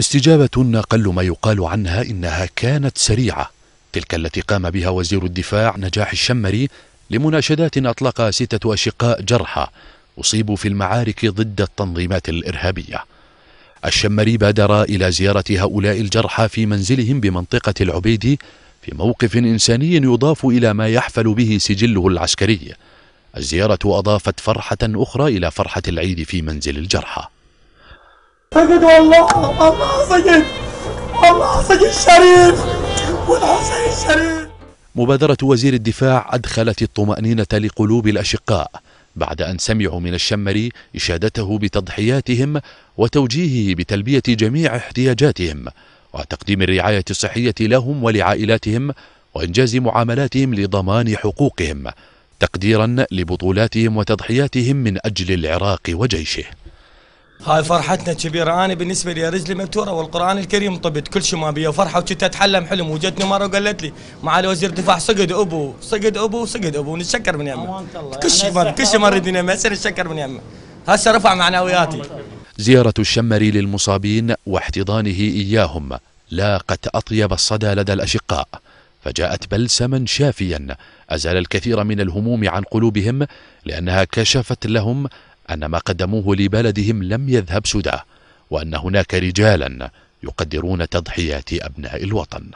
استجابة أقل ما يقال عنها إنها كانت سريعة تلك التي قام بها وزير الدفاع نجاح الشمري لمناشدات أطلق ستة أشقاء جرحى أصيبوا في المعارك ضد التنظيمات الإرهابية الشمري بادر إلى زيارة هؤلاء الجرحى في منزلهم بمنطقة العبيدي في موقف إنساني يضاف إلى ما يحفل به سجله العسكري الزيارة أضافت فرحة أخرى إلى فرحة العيد في منزل الجرحى سجد والله الله سجد الله سجد الشريف والحسين الشريف مبادرة وزير الدفاع أدخلت الطمأنينة لقلوب الأشقاء بعد أن سمعوا من الشمري إشادته بتضحياتهم وتوجيهه بتلبية جميع احتياجاتهم وتقديم الرعاية الصحية لهم ولعائلاتهم وإنجاز معاملاتهم لضمان حقوقهم تقديرا لبطولاتهم وتضحياتهم من أجل العراق وجيشه هاي فرحتنا كبيرة أنا بالنسبة لي رجلي مبتورة والقرآن الكريم طبت كل شيء ما بيا وفرحة وكنت أتحلم حلم وجتني مرة وقالت لي معالي وزير دفاع سقد أبو سقد أبو سقد أبو نتشكر من يمه كل شيء كل شيء مر الدنيا ما يمه نتشكر من يمه هسه رفع معنوياتي زيارة الشمري للمصابين واحتضانه إياهم لاقت أطيب الصدى لدى الأشقاء فجاءت بلسما شافيا أزال الكثير من الهموم عن قلوبهم لأنها كشفت لهم أن ما قدموه لبلدهم لم يذهب سدى وأن هناك رجالا يقدرون تضحيات أبناء الوطن